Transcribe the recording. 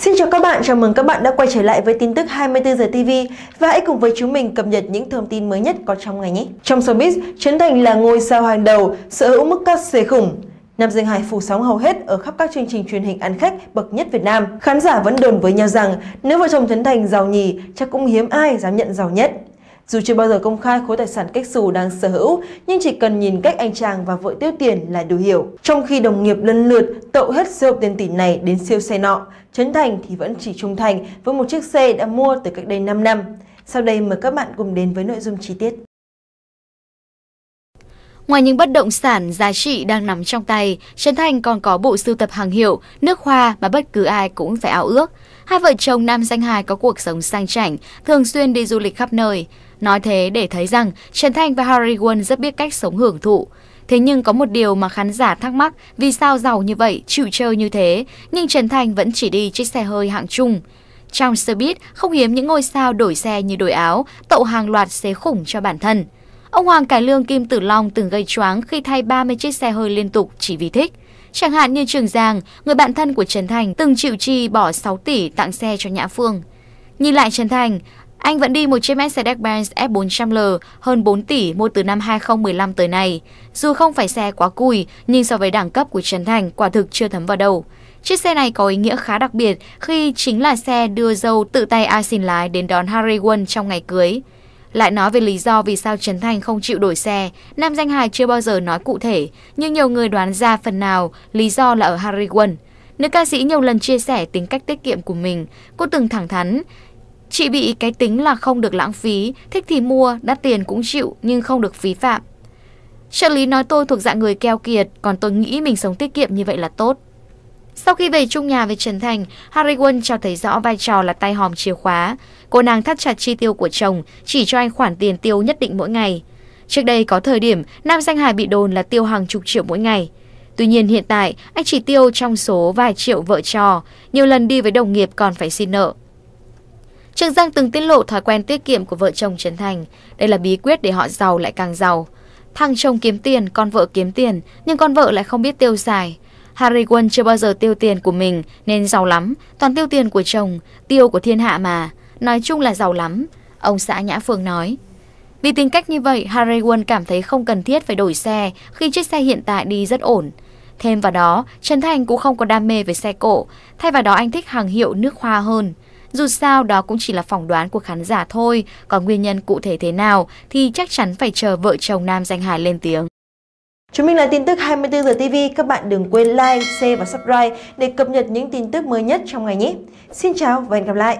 Xin chào các bạn, chào mừng các bạn đã quay trở lại với tin tức 24 giờ TV và hãy cùng với chúng mình cập nhật những thông tin mới nhất có trong ngày nhé. Trong showbiz, Trấn Thành là ngôi sao hàng đầu, sở hữu mức cắt xế khủng. Nam Dương Hải phủ sóng hầu hết ở khắp các chương trình truyền hình ăn khách bậc nhất Việt Nam. Khán giả vẫn đồn với nhau rằng nếu vợ chồng Trấn Thành giàu nhì chắc cũng hiếm ai dám nhận giàu nhất. Dù chưa bao giờ công khai khối tài sản cách xù đang sở hữu, nhưng chỉ cần nhìn cách anh chàng và vợ tiêu tiền là đủ hiểu. Trong khi đồng nghiệp lần lượt tậu hết siêu tiền tỷ này đến siêu xe nọ, Trấn Thành thì vẫn chỉ trung thành với một chiếc xe đã mua từ cách đây 5 năm. Sau đây mời các bạn cùng đến với nội dung chi tiết. Ngoài những bất động sản giá trị đang nắm trong tay, Trần Thành còn có bộ sưu tập hàng hiệu, nước hoa mà bất cứ ai cũng phải ao ước. Hai vợ chồng nam danh hài có cuộc sống sang chảnh, thường xuyên đi du lịch khắp nơi. Nói thế để thấy rằng Trần Thành và Harry Won rất biết cách sống hưởng thụ. Thế nhưng có một điều mà khán giả thắc mắc vì sao giàu như vậy, chịu chơi như thế, nhưng Trần Thành vẫn chỉ đi chiếc xe hơi hạng trung. Trong showbiz, không hiếm những ngôi sao đổi xe như đổi áo, tậu hàng loạt xế khủng cho bản thân. Ông Hoàng Cải Lương Kim Tử Long từng gây choáng khi thay 30 chiếc xe hơi liên tục chỉ vì thích. Chẳng hạn như Trường Giang, người bạn thân của Trần Thành từng chịu chi bỏ 6 tỷ tặng xe cho Nhã Phương. Nhìn lại Trần Thành, anh vẫn đi một chiếc Mercedes-Benz F400L hơn 4 tỷ mua từ năm 2015 tới nay. Dù không phải xe quá cùi, nhưng so với đẳng cấp của Trần Thành quả thực chưa thấm vào đầu. Chiếc xe này có ý nghĩa khá đặc biệt khi chính là xe đưa dâu tự tay A xin lái đến đón Harry Won trong ngày cưới. Lại nói về lý do vì sao Trần Thành không chịu đổi xe, nam danh hài chưa bao giờ nói cụ thể, nhưng nhiều người đoán ra phần nào lý do là ở Harry Won. Nữ ca sĩ nhiều lần chia sẻ tính cách tiết kiệm của mình, cô từng thẳng thắn, Chị bị cái tính là không được lãng phí, thích thì mua, đắt tiền cũng chịu nhưng không được phí phạm. Trợ lý nói tôi thuộc dạng người keo kiệt, còn tôi nghĩ mình sống tiết kiệm như vậy là tốt. Sau khi về chung nhà với Trần Thành, Harry Won cho thấy rõ vai trò là tay hòm chìa khóa. Cô nàng thắt chặt chi tiêu của chồng, chỉ cho anh khoản tiền tiêu nhất định mỗi ngày. Trước đây có thời điểm, nam danh hài bị đồn là tiêu hàng chục triệu mỗi ngày. Tuy nhiên hiện tại, anh chỉ tiêu trong số vài triệu vợ trò, nhiều lần đi với đồng nghiệp còn phải xin nợ. Trương Giang từng tiết lộ thói quen tiết kiệm của vợ chồng Trần Thành. Đây là bí quyết để họ giàu lại càng giàu. Thằng chồng kiếm tiền, con vợ kiếm tiền, nhưng con vợ lại không biết tiêu xài. Harry Won chưa bao giờ tiêu tiền của mình nên giàu lắm, toàn tiêu tiền của chồng, tiêu của thiên hạ mà, nói chung là giàu lắm, ông xã Nhã Phương nói. Vì tính cách như vậy, Harry Won cảm thấy không cần thiết phải đổi xe khi chiếc xe hiện tại đi rất ổn. Thêm vào đó, Trần Thành cũng không có đam mê về xe cộ, thay vào đó anh thích hàng hiệu nước hoa hơn. Dù sao đó cũng chỉ là phỏng đoán của khán giả thôi, còn nguyên nhân cụ thể thế nào thì chắc chắn phải chờ vợ chồng nam danh hài lên tiếng. Chúng mình là tin tức 24 giờ TV, các bạn đừng quên like, share và subscribe để cập nhật những tin tức mới nhất trong ngày nhé. Xin chào và hẹn gặp lại.